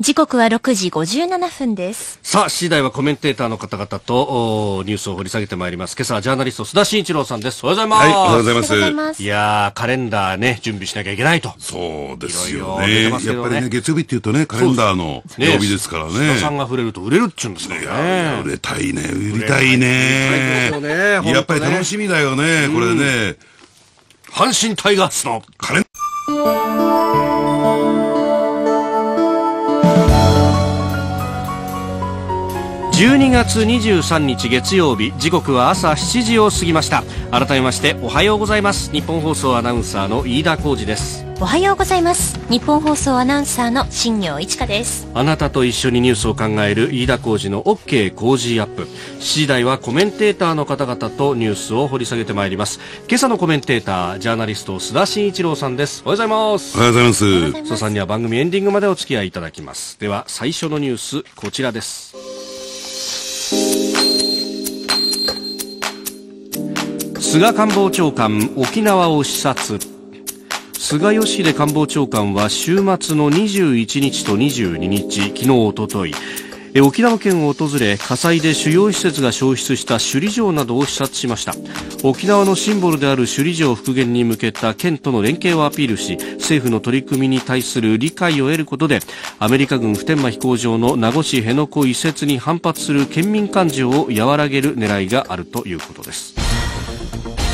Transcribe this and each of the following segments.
時刻は六時十七分です。さあ、次第はコメンテーターの方々とニュースを掘り下げてまいります。今朝はジャーナリスト、須田慎一郎さんです。おはようございます。はい、おはようございます。いやー、カレンダーね、準備しなきゃいけないと。そうですよね。ねやっぱりね、月曜日っていうとね、カレンダーの曜日ですからね。ねさんが触れると売れるっちゅうんですね。いや、売れたいね、売りたいね。いうねやっぱり楽しみだよね、これね。阪神タイガースのカレンダー。12月23日月曜日時刻は朝7時を過ぎました改めましておはようございます日本放送アナウンサーの飯田浩二ですおはようございます日本放送アナウンサーの新業一華ですあなたと一緒にニュースを考える飯田浩二の OK 工事アップ7時台はコメンテーターの方々とニュースを掘り下げてまいります今朝のコメンテータージャーナリスト須田慎一郎さんですおはようございますおはようございます須田さんには番組エンディングまでお付き合いいただきますでは最初のニュースこちらです菅官房長官沖縄を視察菅義偉官房長官は週末の21日と22日昨日おととい沖縄県を訪れ火災で主要施設が焼失した首里城などを視察しました沖縄のシンボルである首里城復元に向けた県との連携をアピールし政府の取り組みに対する理解を得ることでアメリカ軍普天間飛行場の名護市辺野古移設に反発する県民感情を和らげる狙いがあるということです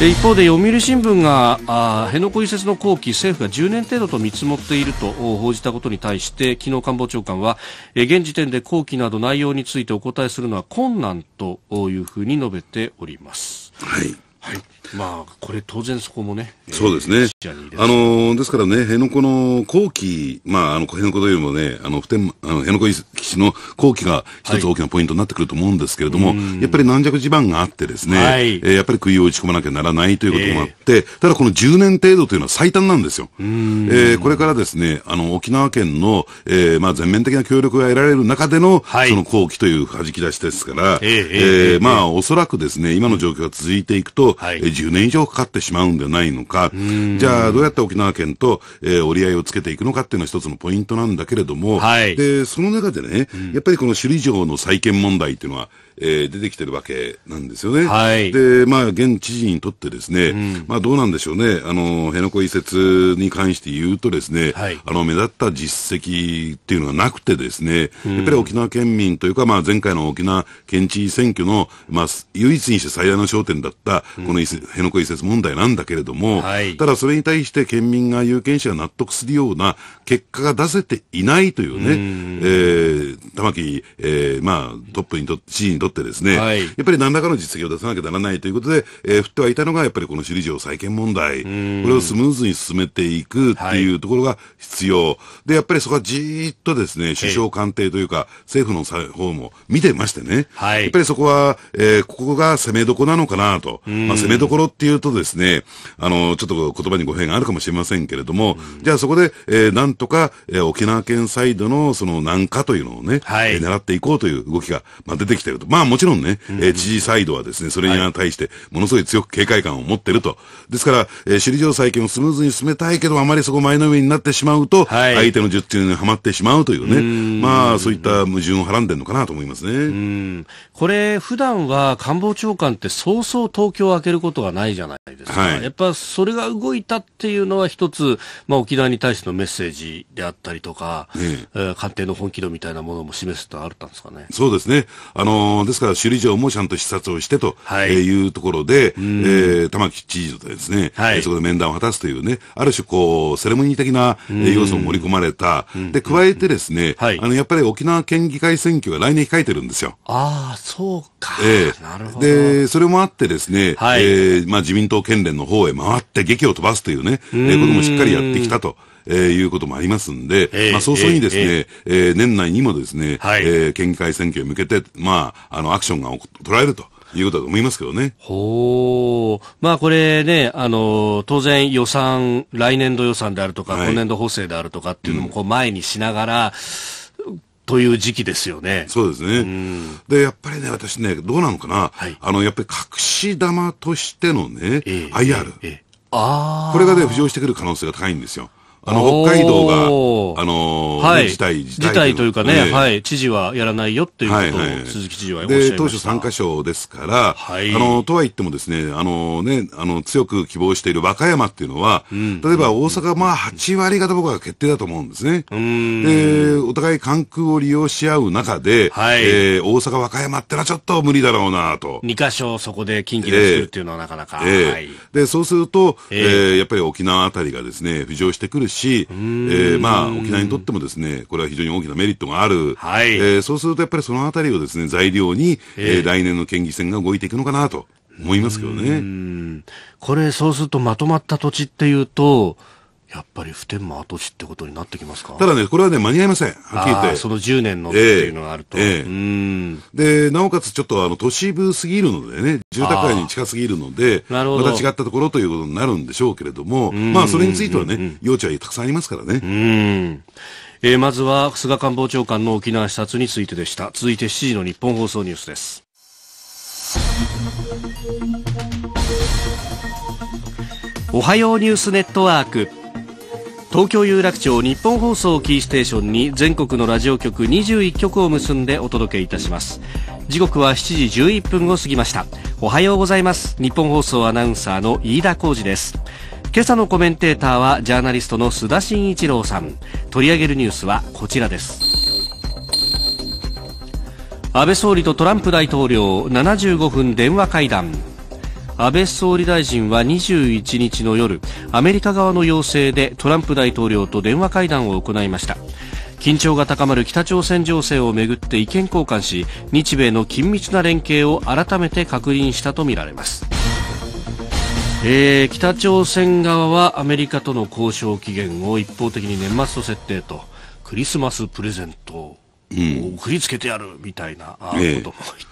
一方で読売新聞があ辺野古移設の後期政府が10年程度と見積もっていると報じたことに対して昨日官房長官は現時点で後期など内容についてお答えするのは困難というふうに述べております。はい、はいまあ、これ当然そこもね。そうですね。えー、あのー、ですからね、辺野古の後期、まあ、あの、辺野古というよりもね、あの、普天、あの、辺野古基地の後期が一つ大きなポイントになってくると思うんですけれども、はい、やっぱり軟弱地盤があってですね、はい、えー、やっぱり食いを打ち込まなきゃならないということもあって、えー、ただこの10年程度というのは最短なんですよ。えー、これからですね、あの、沖縄県の、えー、まあ、全面的な協力が得られる中での、はい、その後期という弾き出しですから、えー、えー、まあ、おそらくですね、今の状況が続いていくと、はい10年以上かかってしまうんではないのか、じゃあどうやって沖縄県と、えー、折り合いをつけていくのかっていうのは一つのポイントなんだけれども、はい、で、その中でね、やっぱりこの首里城の再建問題っていうのは、えー、出てきてるわけなんですよね。はい。で、まあ、現知事にとってですね、うん、まあ、どうなんでしょうね、あの、辺野古移設に関して言うとですね、はい、あの、目立った実績っていうのがなくてですね、うん、やっぱり沖縄県民というか、まあ、前回の沖縄県知事選挙の、まあ、唯一にして最大の焦点だった、この、うん、辺野古移設問題なんだけれども、はい、ただそれに対して県民が有権者が納得するような結果が出せていないというね、うん、えー、玉木、えー、まあ、トップにと、知事にととってですね、はい、やっぱり何らかの実績を出さなきゃならないということで、えー、振ってはいたのが、やっぱりこの首里城再建問題、これをスムーズに進めていくっていうところが必要。はい、で、やっぱりそこはじーっとですね、首相官邸というか、政府の方も見てましてね、はい、やっぱりそこは、えー、ここが攻めどこなのかなと、まあ、攻めどころっていうとですね、あの、ちょっと言葉に語弊があるかもしれませんけれども、じゃあそこで、えー、なんとか、えー、沖縄県サイドのその南下というのをね、はい、え狙っていこうという動きが、まあ、出てきてると。まあもちろんね、えー、知事サイドはですね、それに対して、ものすごい強く警戒感を持ってると。ですから、えー、首里城再建をスムーズに進めたいけど、あまりそこ前のめりになってしまうと、はい、相手の術中にはまってしまうというね、うまあそういった矛盾をはらんでるのかなと思いますね。これ、普段は官房長官ってそうそう東京を開けることがないじゃないですか。はい、やっぱそれが動いたっていうのは一つ、まあ沖縄に対してのメッセージであったりとか、ね、えー、官邸の本気度みたいなものも示すとあったんですかね。そうですね。あのーですから、首里城もちゃんと視察をしてと、はいえいうところで、えー、玉城知事とですね、はい、そこで面談を果たすというね、ある種こう、セレモニー的な要素も盛り込まれた。で、加えてですね、はい、あの、やっぱり沖縄県議会選挙が来年控えてるんですよ。ああ、そうか。ええなるほど。で、それもあってですね、はい、えー、まあ自民党県連の方へ回って劇を飛ばすというね、えー、こともしっかりやってきたと。えー、いうこともありますんで、えー、まあ、早々にですね、えー、えー、年内にもですね、はい、えー、県議会選挙に向けて、まあ、あの、アクションが取られると。いうことだと思いますけどね。ほう。まあこれね、あの、当然予算、来年度予算であるとか、はい、今年度補正であるとかっていうのもこう前にしながら、うんという時期ですよね。そうですね。うん、で、やっぱりね、私ね、どうなのかな、はい、あの、やっぱり隠し玉としてのね、えー、IR。えーえー、ああ。これがね、浮上してくる可能性が高いんですよ。あの、北海道が、あのー、はい、事態、体というかね、はい、知事はやらないよっていうことを、はいはい、鈴木知事はおっしゃいました。当初3カ所ですから、はい、あの、とはいってもですね、あのね、あの、強く希望している和歌山っていうのは、うん、例えば大阪、まあ、8割方僕は決定だと思うんですね。うん、で、お互い関空を利用し合う中で、はい、えー、大阪、和歌山ってのはちょっと無理だろうなと。2カ所そこで近畿で作るっていうのはなかなか。えー、で、そうすると、えー、えー、やっぱり沖縄あたりがですね、浮上してくるし、し、えー、まあ、沖縄にとってもですね、これは非常に大きなメリットがある。はい。えー、そうするとやっぱりそのあたりをですね、材料に、えー、えー、来年の県議選が動いていくのかなと思いますけどね。これ、そうするとまとまった土地っていうと、やっぱり普天間跡地ってことになってきますかただね、これはね、間に合いません。はっきり言って。その10年のっていうのがあると。ええー、で、なおかつちょっとあの都市部すぎるのでね、住宅街に近すぎるので、また違ったところということになるんでしょうけれども、まあそれについてはね、余地はたくさんありますからね。うんえー、まずは菅官房長官の沖縄視察についてでした。続いて7時の日本放送ニュースです。おはようニュースネットワーク。東京有楽町日本放送キーステーションに全国のラジオ局21局を結んでお届けいたします時刻は7時11分を過ぎましたおはようございます日本放送アナウンサーの飯田浩二です今朝のコメンテーターはジャーナリストの須田慎一郎さん取り上げるニュースはこちらです安倍総理とトランプ大統領75分電話会談安倍総理大臣は21日の夜アメリカ側の要請でトランプ大統領と電話会談を行いました緊張が高まる北朝鮮情勢をめぐって意見交換し日米の緊密な連携を改めて確認したとみられますえー、北朝鮮側はアメリカとの交渉期限を一方的に年末と設定とクリスマスプレゼントを送りつけてやるみたいなことも言っ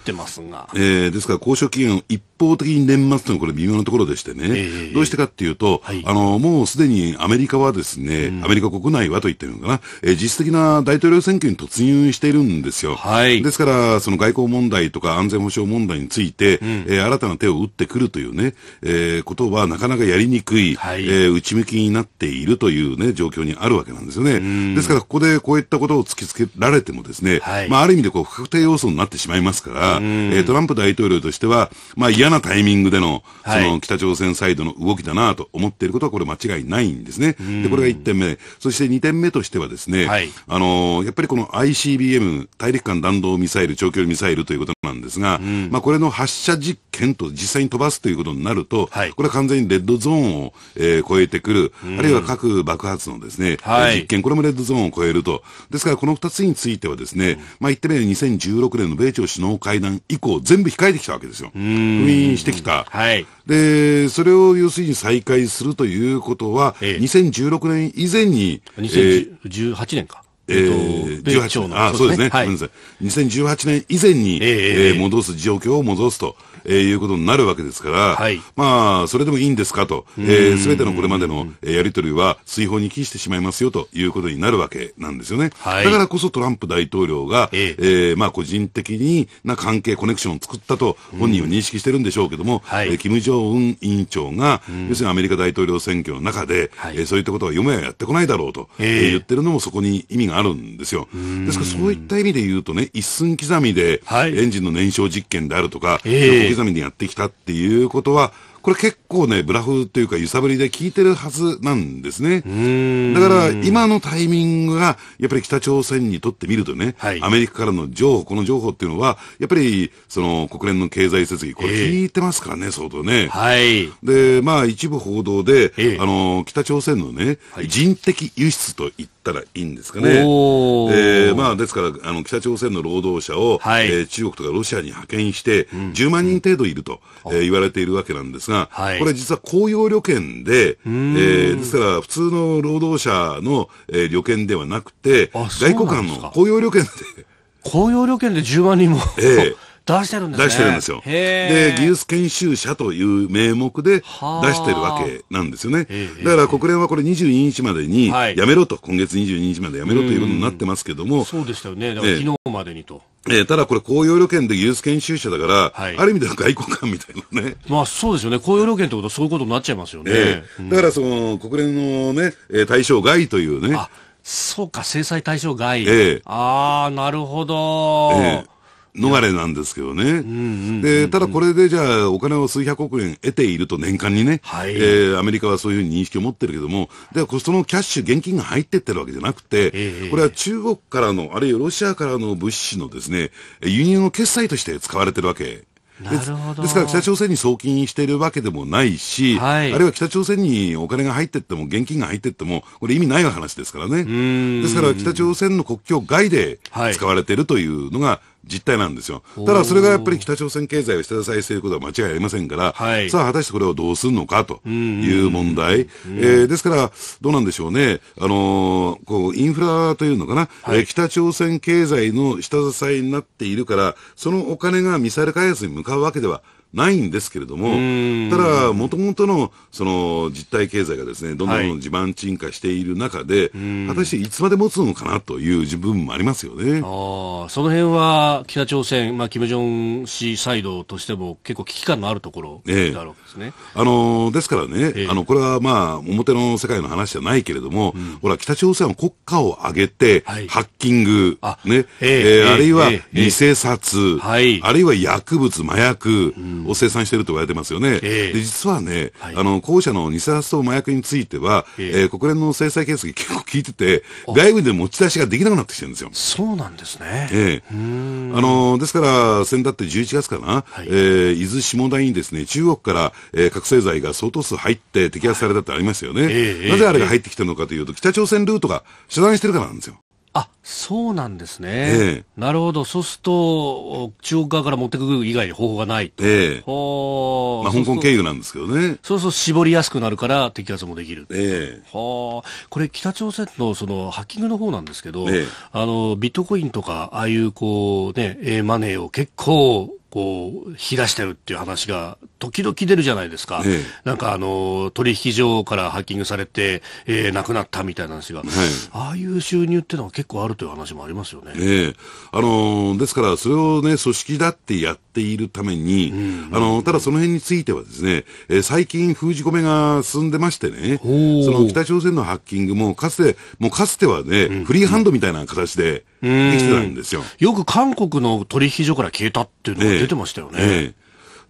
てますが、えー、えー、ですから交渉期限を一方的に年末というのはこれ微妙なところでしてね、えー、どうしてかっていうと、はい、あの、もうすでにアメリカはですね、うん、アメリカ国内はと言ってるのかな、えー、実質的な大統領選挙に突入しているんですよ。はい、ですから、その外交問題とか安全保障問題について、うん、えー、新たな手を打ってくるというね、えー、ことはなかなかやりにくい、はい、えー、内向きになっているというね、状況にあるわけなんですよね。うん、ですから、ここでこういったことを突きつけられてもですね、はい、まあ、ある意味でこう、不確定要素になってしまいますから、うん、えー、トランプ大統領としては、まあ、嫌ななタイミングでの、その北朝鮮サイドの動きだなと思っていることは、これ間違いないんですね。で、これが1点目。そして2点目としてはですね、あのー、やっぱりこの ICBM、大陸間弾道ミサイル、長距離ミサイルということなんですが、うん、まあこれの発射実験と実際に飛ばすということになると、はい、これは完全にレッドゾーンを、えー、超えてくる、うん、あるいは核爆発のですね、はい、実験、これもレッドゾーンを超えると。ですからこの二つについてはですね、うん、まあ言ってみれば2016年の米朝首脳会談以降、全部控えてきたわけですよ。封印してきた。はい、で、それを要するに再開するということは、ええ、2016年以前に、2018年か。えー、18年、あ、そうですね、はい、2018年以前に、えー、戻す、状況を戻すとえー、いうことになるわけですから、はい、まあ、それでもいいんですかと、す、えー、べ、てのこれまでの、えやり取りは水泡に帰してしまいますよということになるわけなんですよね。はい、だからこそトランプ大統領が、えー、えー、まあ、個人的にな関係、コネクションを作ったと本人は認識してるんでしょうけども、はい、えー、金正恩委員長が、要するにアメリカ大統領選挙の中で、はい、えー、そういったことは読めはやってこないだろうと、えー、言ってるのもそこに意味があるんですよ。ですからそういった意味で言うとね、一寸刻みで、エンジンの燃焼実験であるとか、えー、刻みでやってきたっていうことは、これ結構ね、ブラフというか揺さぶりで効いてるはずなんですね。だから今のタイミングが、やっぱり北朝鮮にとってみるとね、はい、アメリカからの情報、この情報っていうのは、やっぱりその国連の経済設備、これ聞いてますからね、えー、相当ね。はい。で、まあ一部報道で、えー、あの、北朝鮮のね、はい、人的輸出といっったらいいんですかね。えー、まあ、ですから、あの、北朝鮮の労働者を、はい、えー、中国とかロシアに派遣して、10万人程度いると、うん、えー、言われているわけなんですが、はい、これ実は公用旅券で、えー、ですから、普通の労働者の、えー、旅券ではなくて、外交官の公用旅券で、公用旅券で10万人もええー 出してるんです、ね、出してるんですよ。で、技術研修者という名目で出してるわけなんですよね。だから国連はこれ22日までにやめろと、今月22日までやめろということになってますけども。そうでしたよね。だから昨日までにと。えー、ただこれ、公用旅券で技術研修者だから、はい、ある意味では外交官みたいなね。まあそうですよね。公用旅券ってことはそういうことになっちゃいますよね。えー、だからその、国連のね、対象外というね。そうか、制裁対象外。えー、ああ、なるほど。えー逃れなんですけどね。で、ただこれでじゃあお金を数百億円得ていると年間にね、はい、えー、アメリカはそういうふうに認識を持ってるけども、ではそのキャッシュ、現金が入ってってるわけじゃなくて、えー、これは中国からの、あるいはロシアからの物資のですね、輸入の決済として使われてるわけですですから北朝鮮に送金しているわけでもないし、はい、あるいは北朝鮮にお金が入ってっても、現金が入ってっても、これ意味ない話ですからね。ですから北朝鮮の国境外で使われているというのが、はい実態なんですよ。ただそれがやっぱり北朝鮮経済を下支えしていることは間違いありませんから、はい、さあ果たしてこれをどうするのかという問題。えー、ですから、どうなんでしょうね。あのー、こう、インフラというのかな、はい、えー、北朝鮮経済の下支えになっているから、そのお金がミサイル開発に向かうわけではないんですけれども、ただ、もともとの、その、実体経済がですね、どんどん地盤沈下している中で、はい、果たしていつまで持つのかなという自分もありますよね。ああ、その辺は、北朝鮮、まあ、金正恩氏サイドとしても、結構危機感のあるところだろうですね。えあのですからね、えあの、これはまあ、表の世界の話じゃないけれども、うん、ほら、北朝鮮は国家を挙げて、ハッキング、ね、ええあるいは偽札、あるいは薬物、麻薬、を生産していると言われてますよね。えー、で実はね、はい、あの、後者の偽発想麻薬については、えー、えー、国連の制裁決議結構効いてて、外部で持ち出しができなくなってきてるんですよ。そうなんですね。ええー、あの、ですから、先だって11月かな、はい、えー、伊豆下田にですね、中国から、えー、覚醒剤が相当数入って摘発されたってありますよね。はい、なぜあれが入ってきてるのかというと、北朝鮮ルートが遮断してるからなんですよ。あそうなんですね、ええ、なるほど、そうすると、中国側から持ってくる以外に方法がない、ええまあ、香港経由なんですけどね、そうそう、絞りやすくなるから、摘発もできる、ええ、はこれ、北朝鮮のそのハッキングの方なんですけど、ええ、あのビットコインとか、ああいうこう、ね、マネーを結構、こう、引き出してるっていう話が、時々出るじゃないですか。ええ、なんかあの、取引所からハッキングされて、えー、亡くなったみたいな話が、はい、ああいう収入っていうのは結構あるという話もありますよね。ええ。あのですから、それをね、組織だってやっているために、うんあのただその辺についてはですね、えー、最近封じ込めが進んでましてね、その北朝鮮のハッキングも、かつて、もうかつてはね、うんフリーハンドみたいな形で、きてたんですよ。よく韓国の取引所から消えたっていうのが出てましたよね。ええ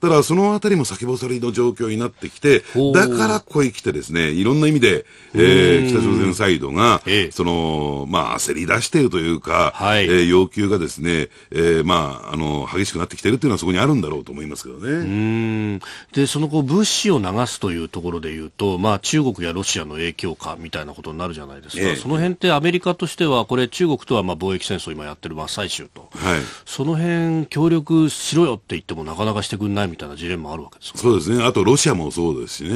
ただ、そのあたりも先細りの状況になってきて、だからここへ来てですね、いろんな意味で、えー、北朝鮮サイドが、ええ、その、まあ、焦り出しているというか、はい、えー、要求がですね、えー、まあ、あの、激しくなってきてるっていうのはそこにあるんだろうと思いますけどね。うで、その後、物資を流すというところで言うと、まあ、中国やロシアの影響かみたいなことになるじゃないですか。え、その辺ってアメリカとしては、これ中国とはまあ貿易戦争今やってる真っ最中と。はい、その辺協力しろよって言ってもなかなかしてくんないみたいな事例もあるわけですそうですね。あとロシアもそうですしね。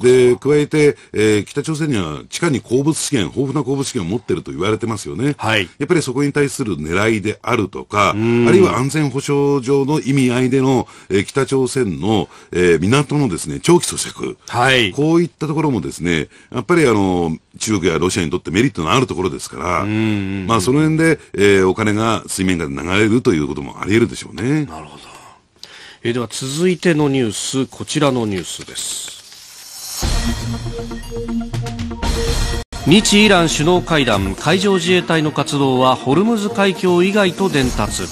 で、加えて、えー、北朝鮮には地下に鉱物資源、豊富な鉱物資源を持ってると言われてますよね。はい。やっぱりそこに対する狙いであるとか、あるいは安全保障上の意味合いでの、えー、北朝鮮の、えー、港のですね、長期租借。はい。こういったところもですね、やっぱりあの、中国やロシアにとってメリットのあるところですから、まあその辺で、えー、お金が水面下で流れるということもあり得るでしょうね。なるほど。えー、では続いてのニュースこちらのニュースです日イラン首脳会談海上自衛隊の活動はホルムズ海峡以外と伝達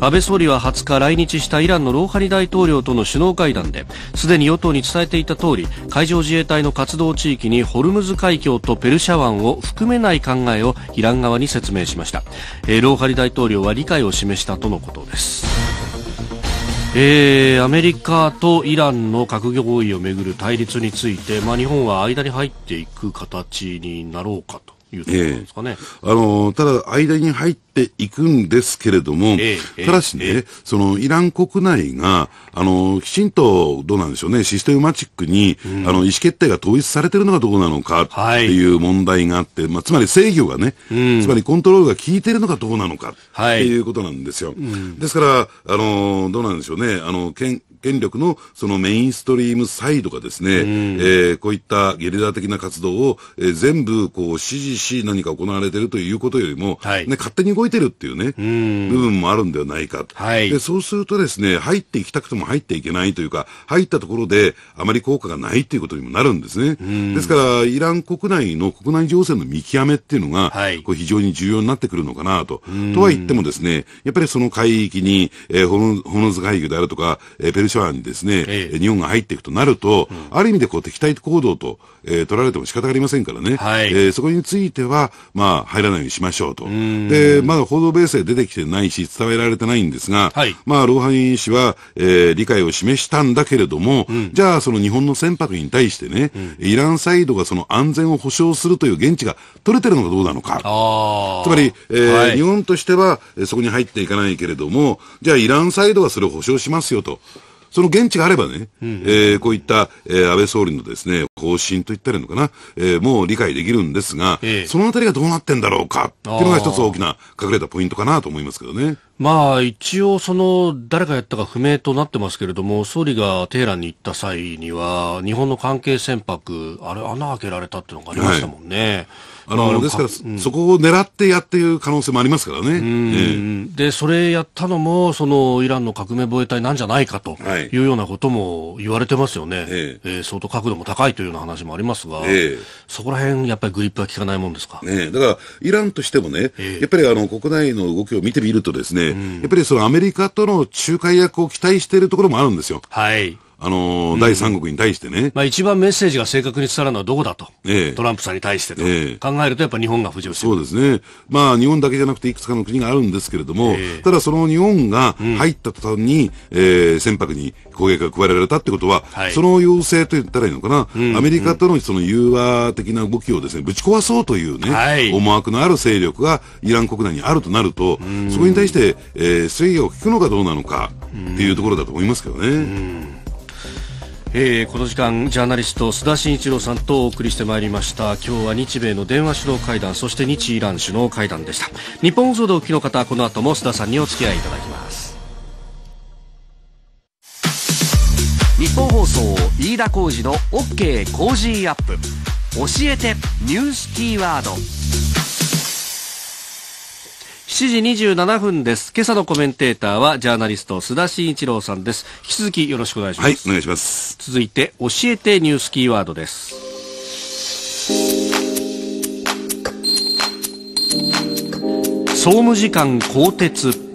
安倍総理は20日来日したイランのローハニ大統領との首脳会談ですでに与党に伝えていた通り海上自衛隊の活動地域にホルムズ海峡とペルシャ湾を含めない考えをイラン側に説明しました、えー、ローハニ大統領は理解を示したとのことですえー、アメリカとイランの核合意をめぐる対立について、まあ、日本は間に入っていく形になろうかと。いうところですかね。えー、あのただ、間に入っていくんですけれども、えー、ただしね、えー、そのイラン国内が、あのきちんと、どうなんでしょうね、システムマチックに、うん、あの意思決定が統一されてるのがどうなのかっていう問題があって、はい、まあ、つまり制御がね、うん、つまりコントロールが効いてるのかどうなのかっていうことなんですよ。はいうん、ですから、あのどうなんでしょうね、あの権力のそのメインストリームサイドがですね、うえー、こういったゲリラ的な活動を、えー、全部こう支持し何か行われているということよりも、はい、ね、勝手に動いてるっていうね、うん、部分もあるんではないか、はい、で。そうするとですね、入っていきたくても入っていけないというか、入ったところであまり効果がないということにもなるんですね。うん、ですから、イラン国内の国内情勢の見極めっていうのが、はい、こう非常に重要になってくるのかなと。とは言ってもですね、やっぱりその海域に、えー、ホノズ海域であるとか、えー、ペルシにですね、え日本が入っていくとなると、うん、ある意味でこう敵対行動と、えー、取られても仕方ありませんからね、はいえー、そこについては、まあ、入らないようにしましょうと。で、まだ報道ベースで出てきてないし、伝えられてないんですが、はい、まあ、ローハニ氏は、えー、理解を示したんだけれども、うん、じゃあ、その日本の船舶に対してね、うん、イランサイドがその安全を保障するという現地が取れてるのかどうなのか。つまり、えー、はい、日本としては、そこに入っていかないけれども、じゃあイランサイドはそれを保証しますよと。その現地があればね、うん、えー、こういった、えー、安倍総理のですね、方針といったらいいのかな、えー、もう理解できるんですが、えそのあたりがどうなってんだろうかっていうのが一つ大きな隠れたポイントかなと思いますけどね。まあ、一応、その、誰がやったか不明となってますけれども、総理がテヘランに行った際には、日本の関係船舶、あれ、穴開けられたっていうのがありましたもんね。はいあの、ですから、そこを狙ってやっていう可能性もありますからね。で、それやったのも、その、イランの革命防衛隊なんじゃないかというようなことも言われてますよね。ええ相当角度も高いというような話もありますが、ええ、そこら辺、やっぱりグリップは効かないもんですか。ねだから、イランとしてもね、やっぱりあの、国内の動きを見てみるとですね、やっぱりそのアメリカとの仲介役を期待しているところもあるんですよ。はい。あのー、第三国に対してね。まあ一番メッセージが正確に伝わるのはどこだと。ええ、トランプさんに対してと、ええ、考えるとやっぱ日本が浮上してる。そうですね。まあ日本だけじゃなくていくつかの国があるんですけれども、え、ただその日本が入った途端に、うん、えー、船舶に攻撃が加えられたってことは、はい、その要請と言ったらいいのかな、うん、アメリカとのその融和的な動きをですね、ぶち壊そうというね、はい、思惑のある勢力がイラン国内にあるとなると、うん、そこに対して、えー、制御を聞くのかどうなのかっていうところだと思いますけどね。えー、この時間ジャーナリスト須田慎一郎さんとお送りしてまいりました今日は日米の電話首脳会談そして日イラン首脳会談でした日本放送でお聞きの方この後も須田さんにお付き合いいただきます日本放送飯田浩二の OK コージーアップ教えてニュースキーワード7時27分です。今朝のコメンテーターは、ジャーナリスト、須田慎一郎さんです。引き続きよろしくお願いします。はい、お願いします。続いて、教えてニュースキーワードです。総務次官更迭。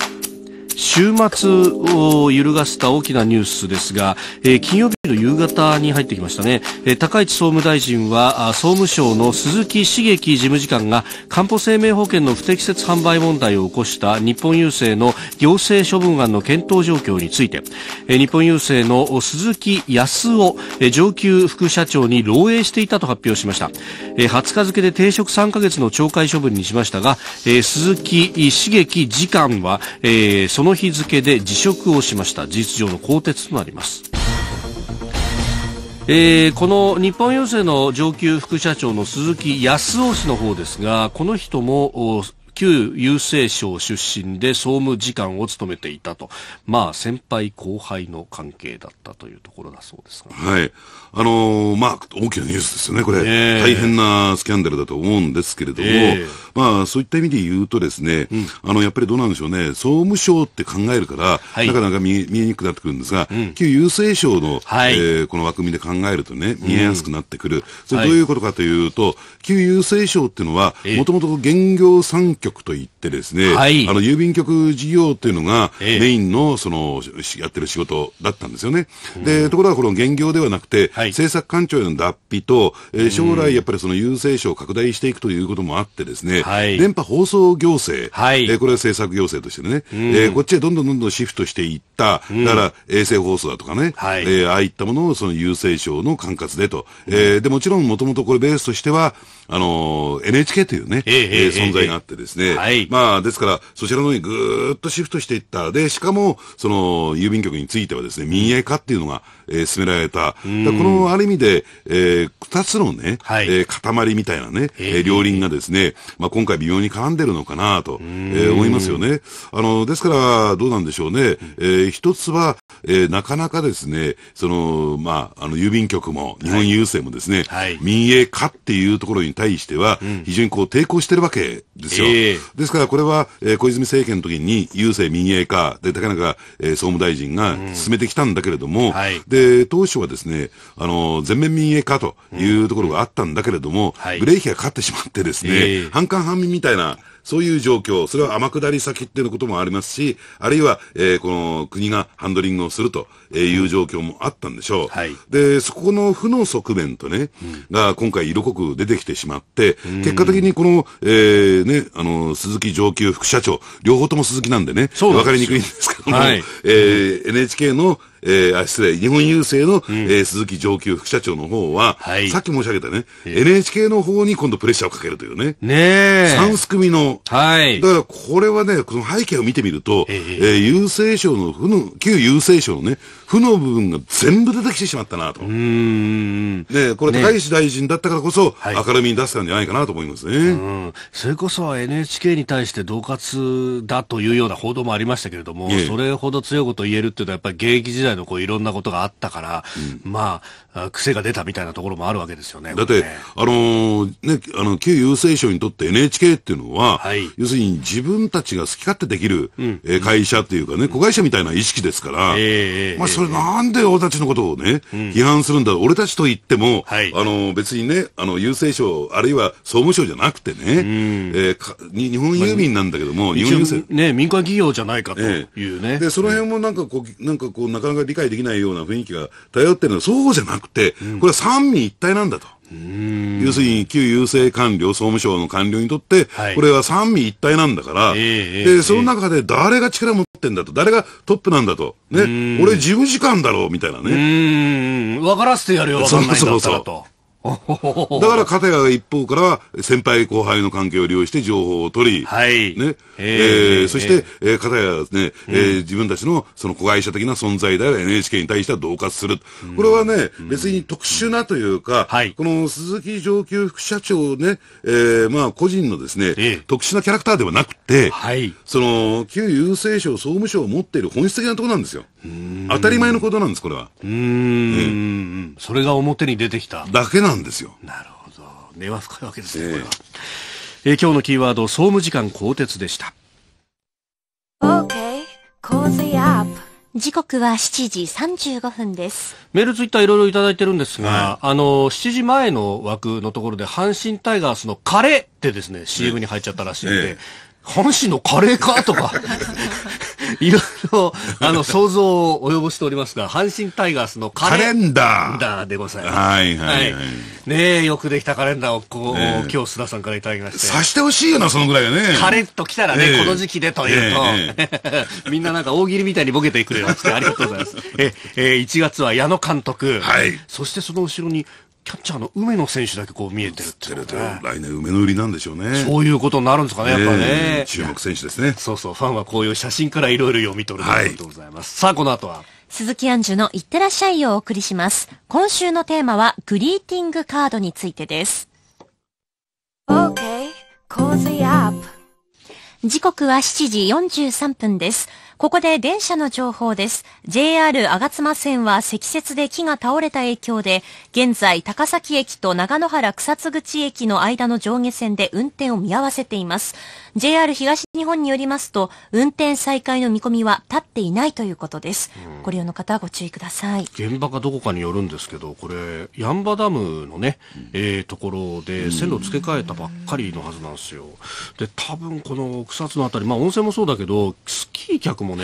週末を揺るがせた大きなニュースですが、えー、金曜日の夕方に入ってきましたね、えー、高市総務大臣は総務省の鈴木茂樹事務次官が官保生命保険の不適切販売問題を起こした日本郵政の行政処分案の検討状況について、えー、日本郵政の鈴木康夫、え上級副社長に漏洩していたと発表しました、えー、20日付で停職3ヶ月の懲戒処分にしましたが、えー、鈴木茂樹次官は、えー、そのの日付で辞職をしました事実上の更迭となりますえー、この日本郵政の上級副社長の鈴木康夫氏の方ですがこの人も旧郵政省出身で総務次官を務めていたと、まあ、先輩後輩の関係だったというところだそうですが、はい、あのー、まあ、大きなニュースですよね、これ、えー、大変なスキャンダルだと思うんですけれども、えー、まあ、そういった意味で言うとですね、うん、あの、やっぱりどうなんでしょうね、総務省って考えるから、はい、なかなか見え見えにくくなってくるんですが、うん、旧郵政省の、はい、えー、この枠組みで考えるとね、見えやすくなってくる。うん、それどういうことかというと、はい、旧郵政省っていうのは、もともと現業三局といってですね、はい、あの、郵便局事業っていうのが、メインの、その、やってる仕事だったんですよね。で、ところがこの現業ではなくて、はい、政策官庁への脱皮と、えー、将来やっぱりその郵政省を拡大していくということもあってですね、はい、電波放送行政、はい、えー、これは政策行政としてね、うん、えー、こっちへどんどんどんどんシフトしていった、うん、だから衛星放送だとかね、はい、えー、ああいったものをその郵政省の管轄でと、えー、でもちろんもともとこれベースとしては、あの、NHK というね、えー、えー、存在があってですね、はい、まあ、ですから、そちらの方にぐーっとシフトしていった。で、しかも、その、郵便局についてはですね、民営化っていうのが、えー、進められた。この、ある意味で、えー、二つのね、はい、えー、塊みたいなね、えー、両輪がですね、まあ、今回微妙に絡んでるのかなと、えー、思いますよね。あの、ですから、どうなんでしょうね。えー、一つは、えー、なかなかですね、その、まあ、あの、郵便局も、日本郵政もですね、はい、民営化っていうところに対しては、非常にこう抵抗してるわけですよ。えー、ですからこれは、えー、小泉政権の時に郵政民営化で、竹中、えー、総務大臣が進めてきたんだけれども、うんはい、で、当初はですね、あの、全面民営化というところがあったんだけれども、ブレーキがかかってしまってですね、えー、半官半民みたいな、そういう状況、それは天下り先っていうこともありますし、あるいは、えー、この国がハンドリングをするという状況もあったんでしょう。はい、で、そこの負の側面とね、うん、が今回色濃く出てきてしまって、結果的にこの、えー、ね、あの、鈴木上級副社長、両方とも鈴木なんでね、わかりにくいんですけども、はい、えー、NHK のえー、あ、失礼、日本郵政の、うん、えー、鈴木上級副社長の方は、はい、さっき申し上げたね、えー、NHK の方に今度プレッシャーをかけるというね。ねえ。サンスみの。はい。だからこれはね、この背景を見てみると、えー、えー、郵政省の、負の、旧郵政省のね、負の部分が全部出てきてしまったなと。うん。で、これ高石大臣だったからこそ、ね、明るみに出せたんじゃないかなと思いますね。はい、うん。それこそ NHK に対して恫喝だというような報道もありましたけれども、えー、それほど強いこと言えるっていうのはやっぱり現役時代代のこういろんなことがあったから、うん、まあ、癖が出たみたいなところもあるわけですよね。だって、ね、あのー、ね、あの、旧郵政省にとって NHK っていうのは、はい、要するに自分たちが好き勝手できる、うん、え会社っていうかね、子会社みたいな意識ですから、まあ、それなんで俺たちのことをね、うん、批判するんだろう。俺たちと言っても、はい、あの、別にね、あの、郵政省、あるいは総務省じゃなくてね、うん、えー、日本郵便なんだけども、日本郵政。ね、民間企業じゃないかというね。えで、その辺もなんかこう、なんかこう、なかなかが理解できないような雰囲気が頼ってるのはそうじゃなくて、これは三位一体なんだと。要するに旧郵政官僚、総務省の官僚にとって、これは三位一体なんだから、で、その中で誰が力持ってんだと、誰がトップなんだと、ね、俺事務次官だろうみたいなね。分からせてやるよ、分かと。だから片や一方からは先輩後輩の関係を利用して情報を取り、はいねえー、そして、えー、片やすねえー、自分たちのその子会社的な存在である NHK に対しては恫喝する、これはね、別に特殊なというか、はい、この鈴木上級副社長ね、えー、まあ個人のですね、えー、特殊なキャラクターではなくて、はい、その旧郵政省総務省を持っている本質的なところなんですよ。当たり前のことなんです、これは。うん、それが表に出てきた。だけなんですよ。なるほど。根は深いわけですね、えこれは。え今日のキーワード、総務次官更迭でした。OK、cozy up. 時刻は7時35分です。メールツイッターいろいろいただいてるんですが、はい、あの、7時前の枠のところで阪神タイガースのカレーってですね、CM に入っちゃったらしいんで、ええ、阪神のカレーかとか、いろいろ、あの、想像を及ぼしておりますが、阪神タイガースのカレンダーでございます。はいはいねえ、よくできたカレンダーをこう、今日須田さんからいただきまして。さしてほしいよな、そのぐらいがね。カレッと来たらね、この時期でというと、みんななんか大喜利みたいにボケてくれまして、ありがとうございます。え、え1月は矢野監督。はい。そしてその後ろに、キャッチャーの梅野選手だけこう見えてるって来年梅の売りなんでしょうね。そういうことになるんですかね、やっぱね。えー、注目選手ですね。そうそう、ファンはこういう写真からいろいろ読み取るという、ありがとうございます。さあ、この後は。鈴木杏樹のいってらっしゃいをお送りします。今週のテーマは、グリーティングカードについてです。OK, c y 時刻は7時43分です。ここで電車の情報です。JR 吾妻線は積雪で木が倒れた影響で、現在高崎駅と長野原草津口駅の間の上下線で運転を見合わせています。JR 東日本によりますと、運転再開の見込みは立っていないということです。うん、ご利用の方ご注意ください。現場がどこかによるんですけど、これ、ヤンバダムのね、うん、えー、ところで線路付け替えたばっかりのはずなんですよ。で、多分この草津のあたり、まあ温泉もそうだけど、スキー客もね、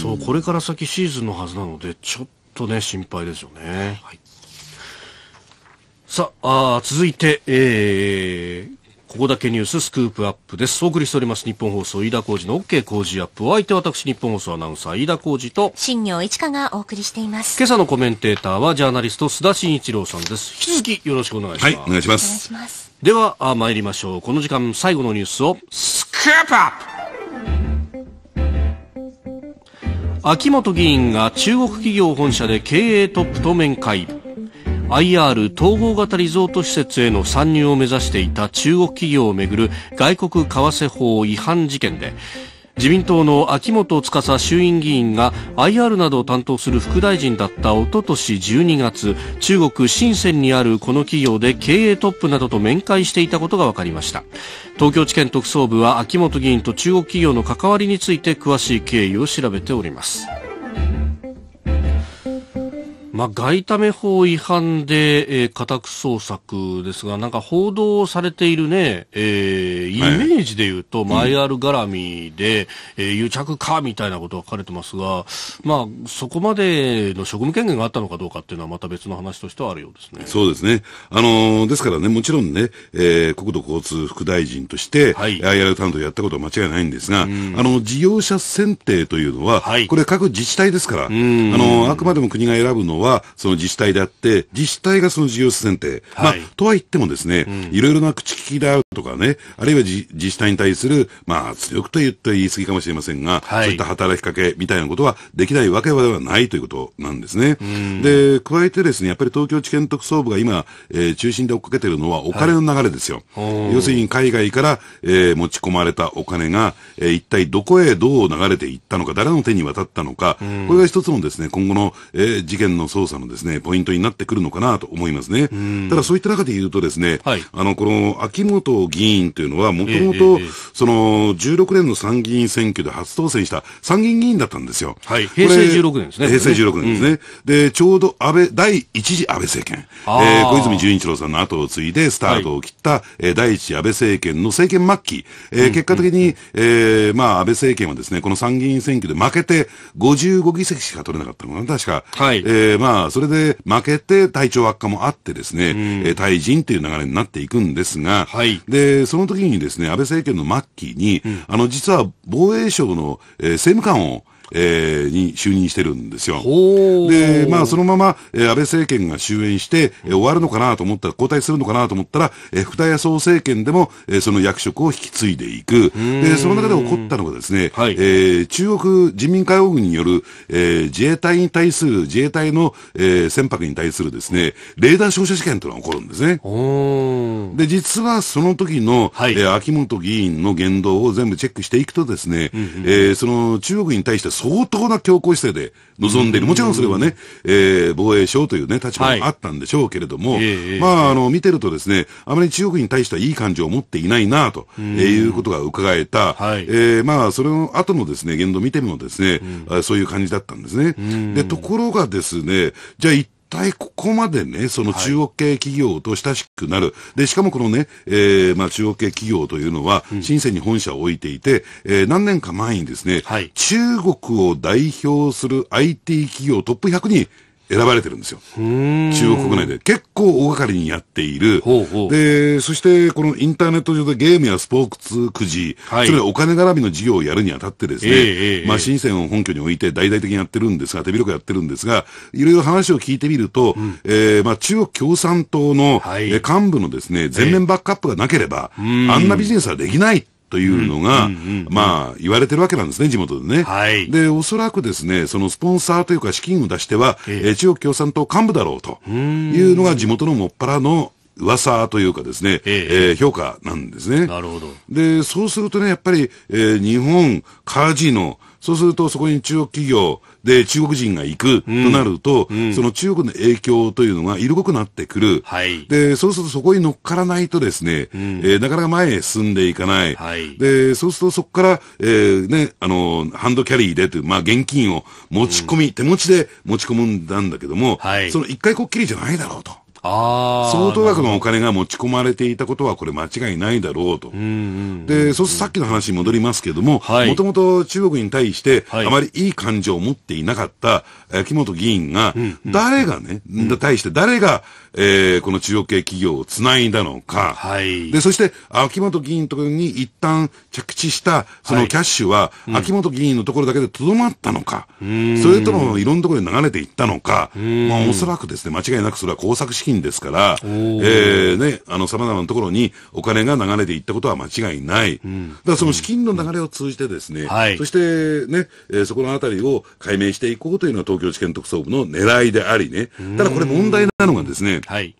そう、これから先シーズンのはずなので、ちょっとね、心配ですよね。はいさあ、続いて、えー、ここだけニューススクープアップです。お送りしております。日本放送、飯田浩二の OK 工事アップ。お相手は私、日本放送アナウンサー、飯田浩二と、新庄一華がお送りしています。今朝のコメンテーターは、ジャーナリスト、須田慎一郎さんです。引き続きよろしくお願いします。はい、お願いしますでは、あ参りましょう。この時間、最後のニュースを、スクープアップ秋元議員が中国企業本社で経営トップと面会。IR 統合型リゾート施設への参入を目指していた中国企業をめぐる外国為替法違反事件で自民党の秋元司衆院議員が IR などを担当する副大臣だったおととし12月中国深センにあるこの企業で経営トップなどと面会していたことが分かりました東京地検特捜部は秋元議員と中国企業の関わりについて詳しい経緯を調べておりますまあ、外為法違反で、えー、家宅捜索ですが、なんか報道されているね、えー、イメージで言うと、はい、まあ、IR 絡みで、えー、癒着か、みたいなことが書かれてますが、まあ、そこまでの職務権限があったのかどうかっていうのはまた別の話としてはあるようですね。そうですね。あのー、ですからね、もちろんね、えー、国土交通副大臣として、はい、IR 担当やったことは間違いないんですが、あの、事業者選定というのは、はい、これ各自治体ですから、あのー、あくまでも国が選ぶのは、は、その自治体であって、自治体がその事業者選定。はい、まあ、とは言ってもですね、いろいろな口利きだとかね、あるいは自治体に対する、まあ、強くと言って言い過ぎかもしれませんが、はい、そういった働きかけみたいなことはできないわけではないということなんですね。で、加えてですね、やっぱり東京地検特捜部が今、えー、中心で追っかけてるのはお金の流れですよ。はい、要するに海外から、えー、持ち込まれたお金が、えー、一体どこへどう流れていったのか、誰の手に渡ったのか、これが一つのですね、今後の、えー、事件の捜査のですね、ポイントになってくるのかなと思いますね。ただそういった中で言うとですね、はい、あの、この秋元議員というのは、もともと、その、16年の参議院選挙で初当選した参議院議員だったんですよ。はい。平成16年ですね。平成16年ですね。うん、で、ちょうど安倍、第一次安倍政権、えー、小泉純一郎さんの後を継いでスタートを切った、はい、え第一次安倍政権の政権末期、えー、結果的に、えー、まあ、安倍政権はですね、この参議院選挙で負けて、55議席しか取れなかったのかな、確か。はい。えー、まあ、それで負けて、体調悪化もあってですね、うん、えー、退陣という流れになっていくんですが、はい。で、その時にですね、安倍政権の末期に、うん、あの、実は防衛省の、えー、政務官を、えー、に就任してるんですよ。で、まあ、そのまま、えー、安倍政権が終焉して、えー、終わるのかなと思ったら、交代するのかなと思ったら、えー、福田康夫政権でも、えー、その役職を引き継いでいく。で、その中で起こったのがですね、はい、えー、中国人民解放軍による、えー、自衛隊に対する、自衛隊の、えー、船舶に対するですね、レーダー照射事件というのが起こるんですね。で、実はその時の、はい、えー、秋元議員の言動を全部チェックしていくとですね、うんうん、えー、その中国に対して相当な強硬姿勢で臨んでいる。もちろんそれはね、えー、防衛省というね、立場があったんでしょうけれども、はい、まあ、あの、見てるとですね、あまり中国に対してはいい感情を持っていないなと、えー、いうことが伺えた、はい、えー、まあ、それの後のですね、言動を見てもですね、うん、そういう感じだったんですね。で、ところがですね、じゃあ一対ここまでね、その中国系企業と親しくなる。はい、で、しかもこのね、えー、まあ中国系企業というのは、深セに本社を置いていて、うん、えー、何年か前にですね、はい、中国を代表する IT 企業トップ100に選ばれてるんですよ。中国国内で。結構大掛かりにやっている。ほうほうで、そしてこのインターネット上でゲームやスポークツくじ、はい、それお金絡みの事業をやるにあたってですね、えーえー、まあ深圳を本拠に置いて大々的にやってるんですが、手広くやってるんですが、いろいろ話を聞いてみると、うん、えー、まあ中国共産党の、はい、幹部のですね、全面バックアップがなければ、えー、あんなビジネスはできない。というのが、まあ、言われてるわけなんですね、地元でね。はい、で、おそらくですね、そのスポンサーというか資金を出しては、えー、中国共産党幹部だろうというのが地元のもっぱらの噂というかですね、えええー、評価なんですね。なるほど。で、そうするとね、やっぱり、えー、日本カジノ、そうするとそこに中国企業で中国人が行くとなると、うんうん、その中国の影響というのが色濃くなってくる。はい、で、そうするとそこに乗っからないとですね、うん、えー、なかなか前へ進んでいかない。はい、で、そうするとそこから、えー、ね、あの、ハンドキャリーでという、まあ現金を持ち込み、手持ちで持ち込むんだんだけども、はい、その一回こっきりじゃないだろうと。相当額のお金が持ち込まれていたことはこれ間違いないだろうと。で、そうするとさっきの話に戻りますけども、もともと中国に対して、あまりいい感情を持っていなかった、秋元木本議員が、誰がね、うんうん、対して誰が、えー、この中国系企業をつないだのか。はい、で、そして、秋元議員ところに一旦着地した、そのキャッシュは、秋元議員のところだけでとどまったのか、それともいろんなところで流れていったのか、まあおそらくですね、間違いなくそれは工作資金金ですから、えー、ね、あの、様々なところにお金が流れていったことは間違いない。うん、だからその資金の流れを通じてですね、うんはい、そしてね、えー、そこのあたりを解明していこうというのは東京地検特捜部の狙いでありね、ただこれ問題なのがですね、はい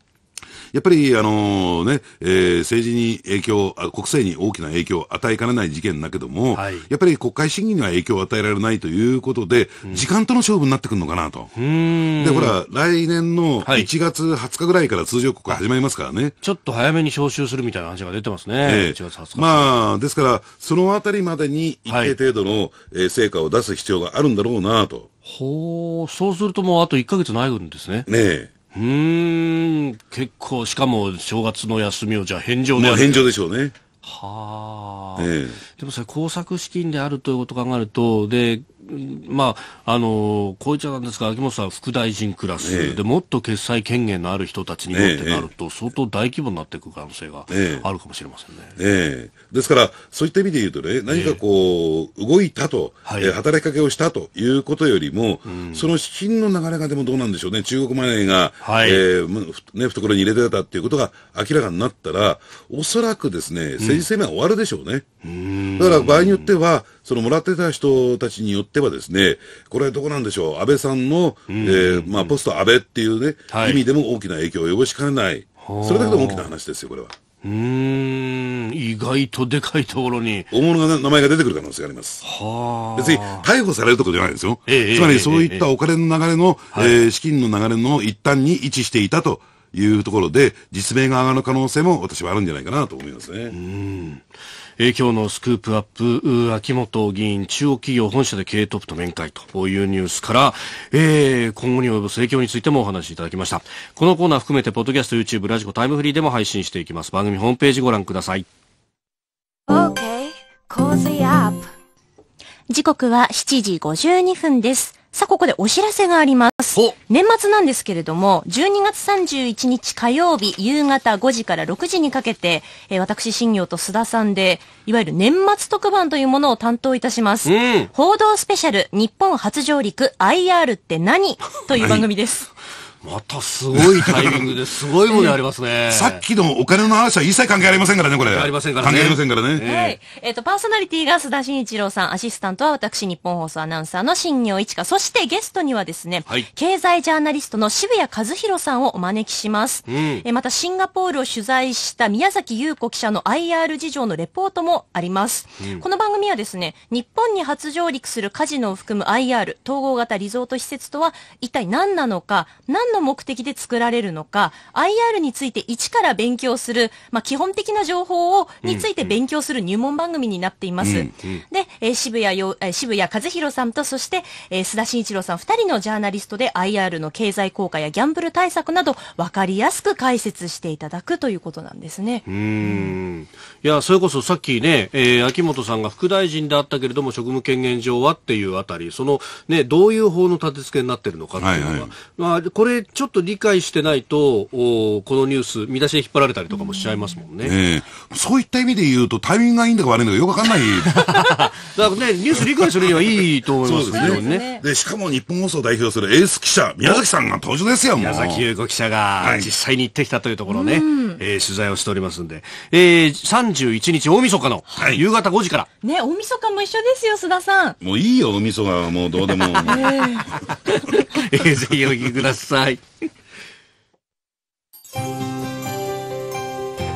やっぱり、あのね、えー、政治に影響、国政に大きな影響を与えかねない事件だけども、はい、やっぱり国会審議には影響を与えられないということで、うん、時間との勝負になってくるのかなと。で、ほら、来年の1月20日ぐらいから通常国会始まりますからね。はい、ちょっと早めに召集するみたいな話が出てますね。えー、1月20日。まあ、ですから、そのあたりまでに一定程度の、はい、えー、成果を出す必要があるんだろうなと。ほう、そうするともうあと1か月ないんですね。ねえ。うん、結構、しかも正月の休みをじゃあ返上で、まあ、返上でしょうね。はあ、ええ、でもそれ工作資金であるということを考えると、で、まあ、あの、こういっちゃなんですが、秋元さん、副大臣クラス、え、で、もっと決裁権限のある人たちにもってなると、え、相当大規模になっていく可能性があるかもしれませんね。ええ、ですから、そういった意味で言うとね、何かこう、動いたと、はい、働きかけをしたということよりも、うん、その資金の流れがでもどうなんでしょうね、中国マネーが、はい、えー、ね、懐に入れてたっていうことが明らかになったら、おそらくですね、政治生命は終わるでしょうね。うんだから場合によっては、そのもらってた人たちによってはですね、これどこなんでしょう、安倍さんの、えー、まあ、ポスト安倍っていうね、はい、意味でも大きな影響を及ぼしかねない、それだけでも大きな話ですよ、これは。うん意外とでかいところに大物が名前が出てくる可能性がありますは別に逮捕されるとかじゃないんですよ、ええ、つまりそういったお金の流れの、えええー、資金の流れの一端に位置していたというところで実名が上がる可能性も私はあるんじゃないかなと思いますねうんえー、今日のスクープアップ、秋元議員、中央企業本社で経営トップと面会というニュースから、えー、今後に及ぼす影響についてもお話しいただきました。このコーナー含めて、ポッドキャスト、YouTube、ラジコ、タイムフリーでも配信していきます。番組ホームページご覧ください。OK, 時刻は7時52分です。さあ、ここでお知らせがあります。年末なんですけれども、12月31日火曜日、夕方5時から6時にかけて、えー、私、新業と須田さんで、いわゆる年末特番というものを担当いたします。うん、報道スペシャル、日本初上陸、IR って何 という番組です。はいまたすごいタイミングですごいものありますね さっきのお金の話は一切関係ありませんからね、これ。ありませんからね。関係ありませんからね。えはい。えっ、ー、と、パーソナリティが須田慎一郎さん、アシスタントは私、日本放送アナウンサーの新業一華、そしてゲストにはですね、はい、経済ジャーナリストの渋谷和弘さんをお招きします。うん、えー、また、シンガポールを取材した宮崎優子記者の IR 事情のレポートもあります、うん、この番組はですね、日本に初上陸するカジノを含む IR、統合型リゾート施設とは一体何なのか、何の目的で作られるのか、IR について一から勉強する、まあ、基本的な情報を、について勉強する入門番組になっています。で、えー、渋谷よ、えー、渋谷和弘さんと、そして、えー、須田慎一郎さん2人のジャーナリストで IR の経済効果やギャンブル対策など、わかりやすく解説していただくということなんですね。うん。いや、それこそさっきね、えー、秋元さんが副大臣であったけれども、職務権限上はっていうあたり、その、ね、どういう法の立て付けになってるのかっていうのは、はいはい、まあ、これ、ちょっと理解してないと、おこのニュース、見出しで引っ張られたりとかもしちゃいますもんね。ええそういった意味で言うと、タイミングがいいんだか悪いんだかよくわかんない。だからね、ニュース理解するにはいいと思いますようでねで、しかも日本放送を代表するエース記者、宮崎さんが登場ですよ、もう。宮崎優子記者がはい実際に行ってきたというところね、えー取材をしておりますんで、えー、31日大晦日の夕方5時から、ね、大晦日も一緒ですよ、須田さん。もういいよ、大晦日はもうどうでも。え ぜひお聞きください。い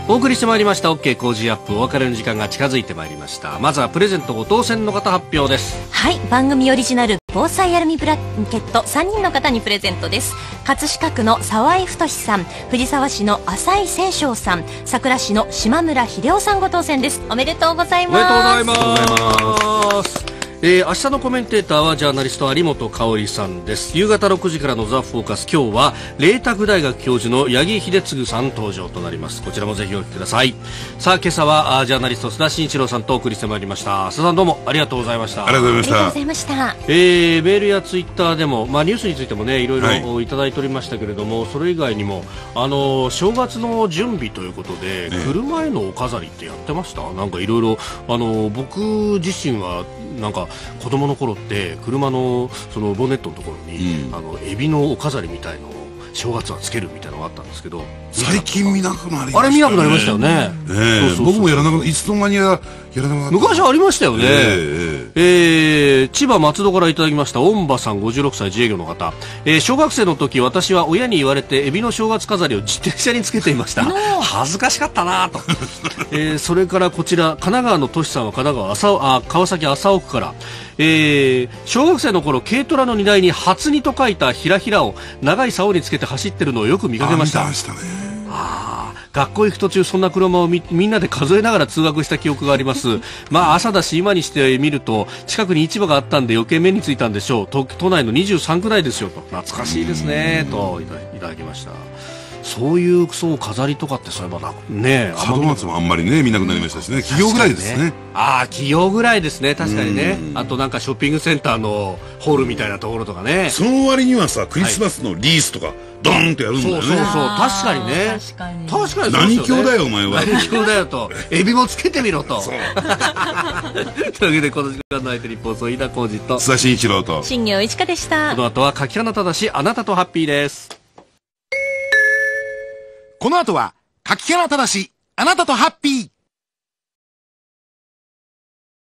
お送りしてまいりました OK 工事アップお別れの時間が近づいてまいりましたまずはプレゼントご当選の方発表ですはい番組オリジナル防災アルミブラケット3人の方にプレゼントです葛飾区の沢井太さん藤沢市の浅井千章さん佐倉市の島村秀夫さんご当選ですおめでとうございますおめでとうございますえー、明日のコメンテーターはジャーナリスト有本香里さんです夕方6時からのザ・フォーカス今日は麗澤大学教授の八木秀次さん登場となりますこちらもぜひお聞きくださいさあ今朝はあジャーナリスト須田慎一郎さんとお送りしてまいりました須田さんどうもありがとうございましたありがとうございましたえー、メールやツイッターでもまあニュースについてもねいろいろいただいておりましたけれども、はい、それ以外にもあの正月の準備ということで、ね、車へのお飾りってやってましたなんかいろいろあの僕自身はなんか子供の頃って車のそのボンネットのところに、うん、あのエビのお飾りみたいのを正月はつけるみたいのがあったんですけど最近見なくなりました、あれ見なくなりましたよね、そうそう僕もやらなくいつの間にや昔ありましたよね、えー、えー、千葉松戸からいただきました御馬さん56歳自営業の方、えー、小学生の時私は親に言われてエビの正月飾りを自転車につけていました恥ずかしかったなと、えー、それからこちら神奈川のとしさんは神奈川あ川崎麻生区からえー、小学生の頃軽トラの荷台に初荷と書いたひらひらを長い竿につけて走ってるのをよく見かけましたああ学校行く途中そんな車をみんなで数えながら通学した記憶があります まあ朝だし今にしてみると近くに市場があったんで余計目についたんでしょう都内の23区内ですよと懐かしいですねといただきました。そういうそう飾りとかってそういえばなね門松もあんまりね見なくなりましたしね、企業ぐらいですね、ね、ああ企業ぐらいですね確かにねあとなんかショッピングセンターのホールみたいなところとかね、その割にはさクリスマスのリースとか、はいドーンてやるんだよねそうそうそう確かにね確かに確かに、ね、何教だよお前は何教だよと エビもつけてみろと というわけでこの時間の相手日本総飯田浩二と須田慎一郎と新業一華でしたこの後は柿花正あなたとハッピーですこの後は、柿原正あなたとハッピー